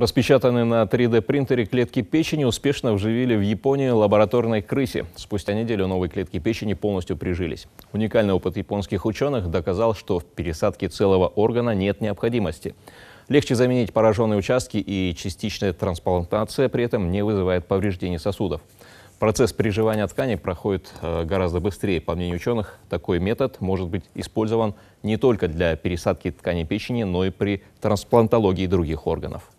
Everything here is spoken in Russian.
Распечатанные на 3D-принтере клетки печени успешно вживили в Японии лабораторной крысе. Спустя неделю новые клетки печени полностью прижились. Уникальный опыт японских ученых доказал, что в пересадке целого органа нет необходимости. Легче заменить пораженные участки и частичная трансплантация при этом не вызывает повреждений сосудов. Процесс приживания тканей проходит э, гораздо быстрее. По мнению ученых, такой метод может быть использован не только для пересадки тканей печени, но и при трансплантологии других органов.